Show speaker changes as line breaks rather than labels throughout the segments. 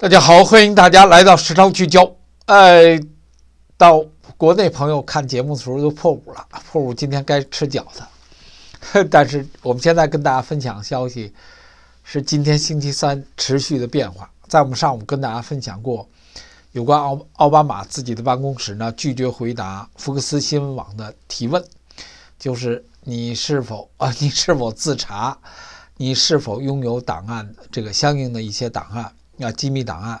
大家好，欢迎大家来到时尚聚焦。哎，到国内朋友看节目的时候都破五了，破五今天该吃饺子。但是我们现在跟大家分享消息是今天星期三持续的变化。在我们上午跟大家分享过有关奥奥巴马自己的办公室呢拒绝回答福克斯新闻网的提问，就是你是否 啊你是否自查，你是否拥有档案这个相应的一些档案。啊，机密档案，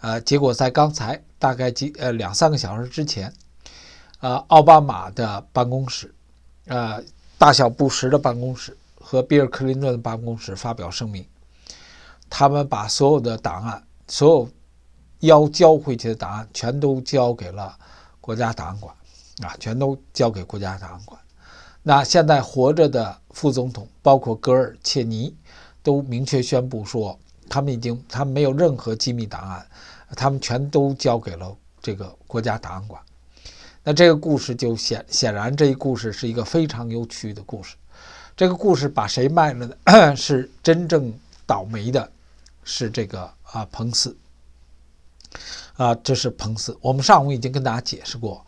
呃，结果在刚才大概几呃两三个小时之前，呃，奥巴马的办公室，呃，大小布什的办公室和比尔·克林顿的办公室发表声明，他们把所有的档案，所有要交回去的档案，全都交给了国家档案馆，啊，全都交给国家档案馆。那现在活着的副总统，包括戈尔、切尼，都明确宣布说。他们已经，他们没有任何机密档案，他们全都交给了这个国家档案馆。那这个故事就显显然，这一故事是一个非常有趣的故事。这个故事把谁卖了呢？是真正倒霉的，是这个啊，彭斯。啊，这是彭斯。我们上午已经跟大家解释过，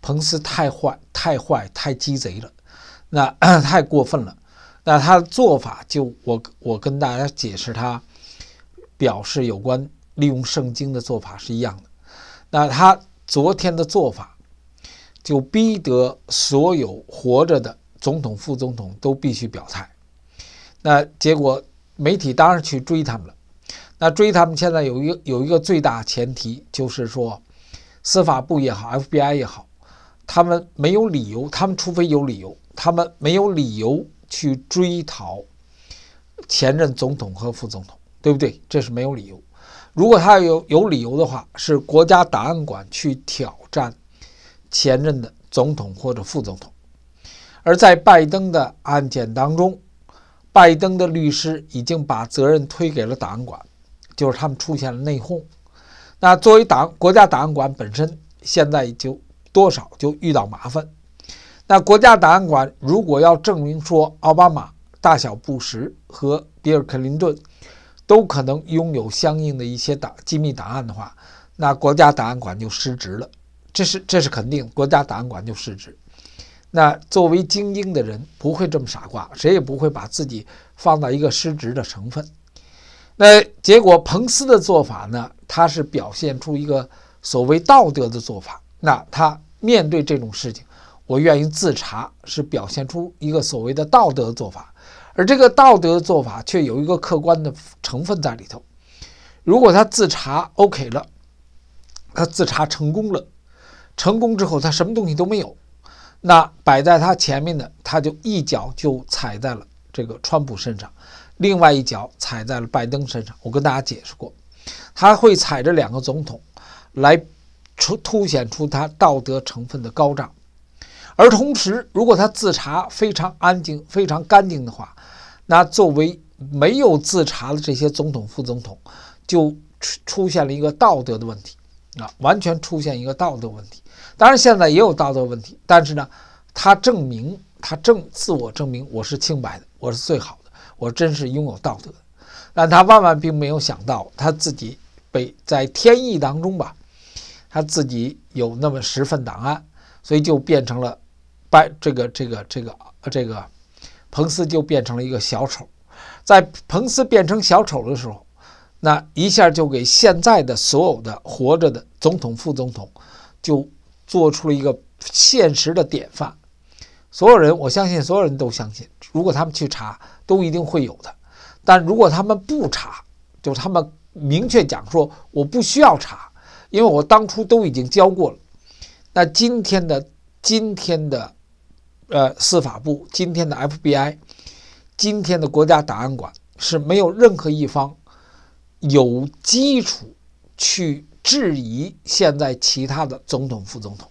彭斯太坏，太坏，太鸡贼了，那 太过分了。那他的做法，就我我跟大家解释他。表示有关利用圣经的做法是一样的。那他昨天的做法就逼得所有活着的总统、副总统都必须表态。那结果媒体当然去追他们了。那追他们现在有一有一个最大前提就是说，司法部也好，FBI 也好，他们没有理由，他们除非有理由，他们没有理由去追讨前任总统和副总统。对不对？这是没有理由。如果他有有理由的话，是国家档案馆去挑战前任的总统或者副总统。而在拜登的案件当中，拜登的律师已经把责任推给了档案馆，就是他们出现了内讧。那作为党国家档案馆本身，现在就多少就遇到麻烦。那国家档案馆如果要证明说奥巴马、大小布什和比尔·克林顿，都可能拥有相应的一些档机密档案的话，那国家档案馆就失职了。这是这是肯定，国家档案馆就失职。那作为精英的人不会这么傻瓜，谁也不会把自己放到一个失职的成分。那结果，彭斯的做法呢？他是表现出一个所谓道德的做法。那他面对这种事情，我愿意自查，是表现出一个所谓的道德的做法。而这个道德的做法却有一个客观的成分在里头。如果他自查 OK 了，他自查成功了，成功之后他什么东西都没有，那摆在他前面的，他就一脚就踩在了这个川普身上，另外一脚踩在了拜登身上。我跟大家解释过，他会踩着两个总统来出凸显出他道德成分的高涨。而同时，如果他自查非常安静、非常干净的话，那作为没有自查的这些总统、副总统，就出出现了一个道德的问题，啊，完全出现一个道德问题。当然，现在也有道德问题，但是呢，他证明他证自我证明我是清白的，我是最好的，我真是拥有道德。但他万万并没有想到，他自己被在天意当中吧，他自己有那么十份档案，所以就变成了。把这个这个这个这个彭斯就变成了一个小丑，在彭斯变成小丑的时候，那一下就给现在的所有的活着的总统、副总统，就做出了一个现实的典范。所有人，我相信所有人都相信，如果他们去查，都一定会有的。但如果他们不查，就他们明确讲说我不需要查，因为我当初都已经交过了。那今天的今天的。呃，司法部今天的 FBI，今天的国家档案馆是没有任何一方有基础去质疑现在其他的总统、副总统。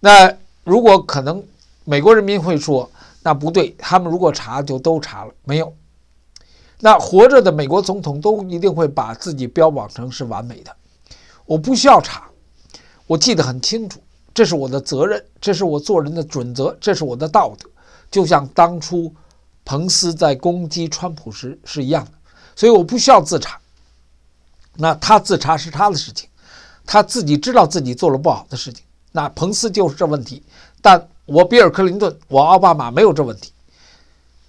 那如果可能，美国人民会说，那不对，他们如果查就都查了，没有。那活着的美国总统都一定会把自己标榜成是完美的，我不需要查，我记得很清楚。这是我的责任，这是我做人的准则，这是我的道德。就像当初彭斯在攻击川普时是一样的，所以我不需要自查。那他自查是他的事情，他自己知道自己做了不好的事情。那彭斯就是这问题，但我比尔·克林顿，我奥巴马没有这问题，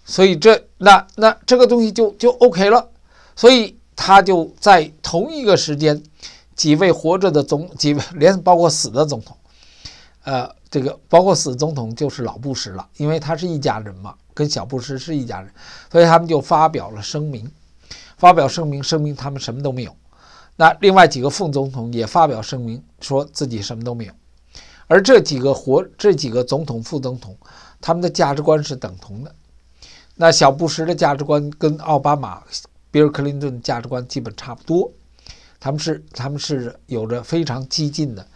所以这那那这个东西就就 OK 了。所以他就在同一个时间，几位活着的总几位连包括死的总统。呃，这个包括死总统就是老布什了，因为他是一家人嘛，跟小布什是一家人，所以他们就发表了声明，发表声明，声明他们什么都没有。那另外几个副总统也发表声明，说自己什么都没有。而这几个活这几个总统副总统，他们的价值观是等同的。那小布什的价值观跟奥巴马、比尔·克林顿价值观基本差不多，他们是他们是有着非常激进的。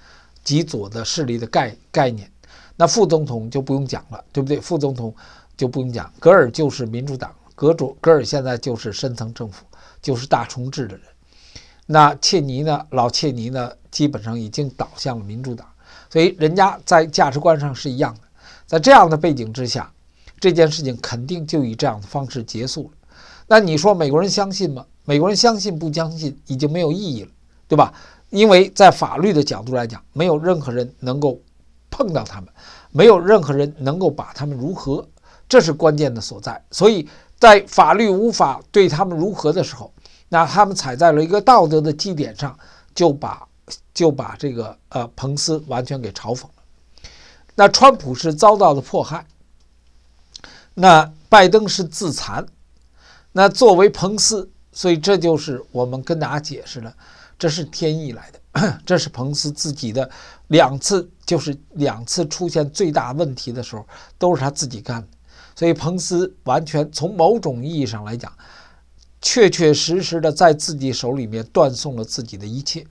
极左的势力的概概念，那副总统就不用讲了，对不对？副总统就不用讲。格尔就是民主党，格主格尔现在就是深层政府，就是大重制的人。那切尼呢？老切尼呢？基本上已经倒向了民主党，所以人家在价值观上是一样的。在这样的背景之下，这件事情肯定就以这样的方式结束了。那你说美国人相信吗？美国人相信不相信已经没有意义了，对吧？因为在法律的角度来讲，没有任何人能够碰到他们，没有任何人能够把他们如何，这是关键的所在。所以在法律无法对他们如何的时候，那他们踩在了一个道德的基点上，就把就把这个呃彭斯完全给嘲讽了。那川普是遭到了迫害，那拜登是自残，那作为彭斯，所以这就是我们跟大家解释了。这是天意来的，这是彭斯自己的两次，就是两次出现最大问题的时候，都是他自己干的。所以，彭斯完全从某种意义上来讲，确确实实的在自己手里面断送了自己的一切。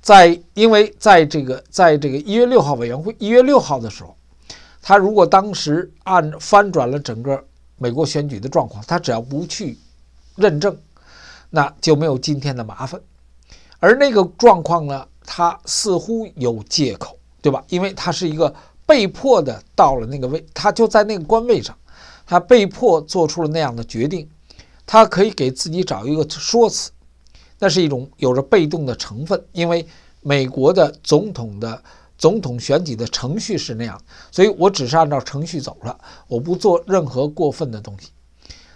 在因为在这个在这个一月六号委员会一月六号的时候，他如果当时按翻转了整个美国选举的状况，他只要不去认证，那就没有今天的麻烦。而那个状况呢？他似乎有借口，对吧？因为他是一个被迫的到了那个位，他就在那个官位上，他被迫做出了那样的决定，他可以给自己找一个说辞，那是一种有着被动的成分。因为美国的总统的总统选举的程序是那样，所以我只是按照程序走了，我不做任何过分的东西。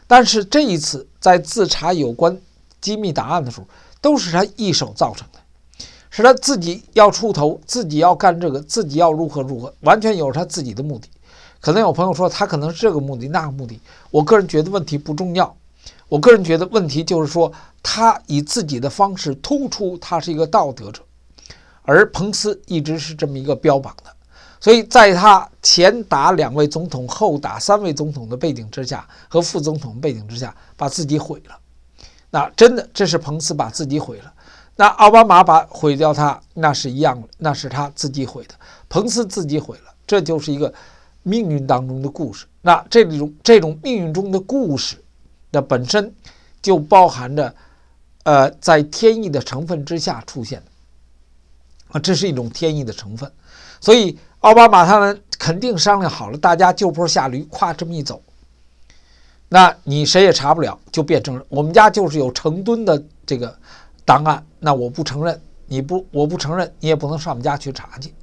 但是这一次在自查有关机密档案的时候。都是他一手造成的，是他自己要出头，自己要干这个，自己要如何如何，完全有他自己的目的。可能有朋友说他可能是这个目的那个目的，我个人觉得问题不重要。我个人觉得问题就是说他以自己的方式突出他是一个道德者，而彭斯一直是这么一个标榜的，所以在他前打两位总统后打三位总统的背景之下和副总统背景之下，把自己毁了。那真的，这是彭斯把自己毁了。那奥巴马把毁掉他，那是一样那是他自己毁的，彭斯自己毁了。这就是一个命运当中的故事。那这种这种命运中的故事，那本身就包含着，呃，在天意的成分之下出现的啊，这是一种天意的成分。所以奥巴马他们肯定商量好了，大家就坡下驴，咵这么一走。那你谁也查不了，就变成我们家就是有成吨的这个档案。那我不承认，你不我不承认，你也不能上我们家去查去。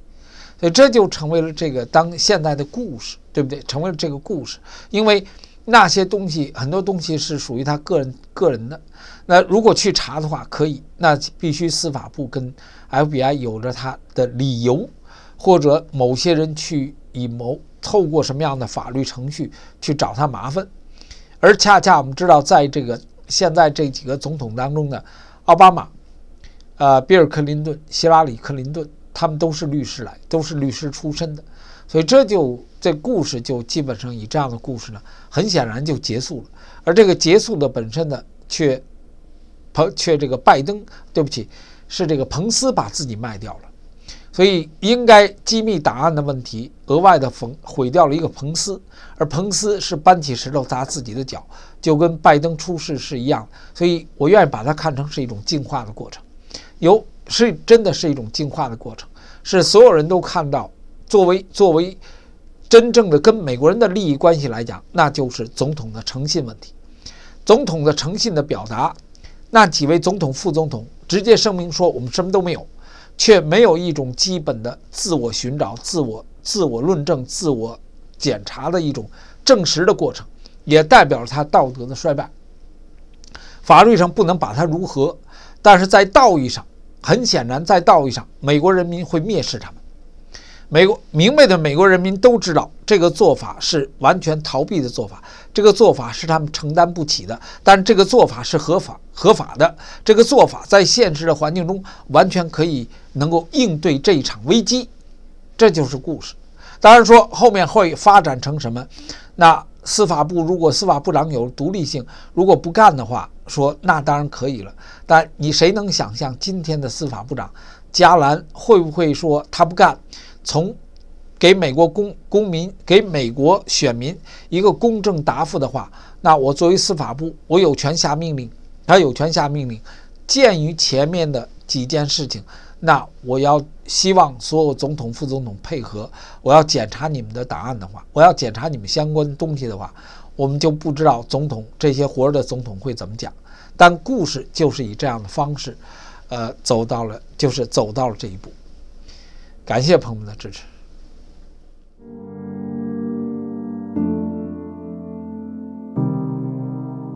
所以这就成为了这个当现在的故事，对不对？成为了这个故事，因为那些东西很多东西是属于他个人个人的。那如果去查的话，可以，那必须司法部跟 FBI 有着他的理由，或者某些人去以谋透过什么样的法律程序去找他麻烦。而恰恰我们知道，在这个现在这几个总统当中呢，奥巴马、呃比尔·克林顿、希拉里·克林顿，他们都是律师来，都是律师出身的，所以这就这故事就基本上以这样的故事呢，很显然就结束了。而这个结束的本身呢，却彭却这个拜登，对不起，是这个彭斯把自己卖掉了。所以，应该机密档案的问题，额外的缝毁掉了一个彭斯，而彭斯是搬起石头砸自己的脚，就跟拜登出事是一样。所以我愿意把它看成是一种进化的过程，有是真的是一种进化的过程，是所有人都看到。作为作为真正的跟美国人的利益关系来讲，那就是总统的诚信问题，总统的诚信的表达。那几位总统、副总统直接声明说，我们什么都没有。却没有一种基本的自我寻找、自我自我论证、自我检查的一种证实的过程，也代表了他道德的衰败。法律上不能把他如何，但是在道义上，很显然，在道义上，美国人民会蔑视他们。美国明白的美国人民都知道，这个做法是完全逃避的做法，这个做法是他们承担不起的，但这个做法是合法合法的，这个做法在现实的环境中完全可以。能够应对这一场危机，这就是故事。当然说后面会发展成什么？那司法部如果司法部长有独立性，如果不干的话，说那当然可以了。但你谁能想象今天的司法部长加兰会不会说他不干？从给美国公公民、给美国选民一个公正答复的话，那我作为司法部，我有权下命令，他有权下命令。鉴于前面的几件事情。那我要希望所有总统、副总统配合。我要检查你们的档案的话，我要检查你们相关东西的话，我们就不知道总统这些活着的总统会怎么讲。但故事就是以这样的方式，呃，走到了，就是走到了这一步。感谢朋友们的支持。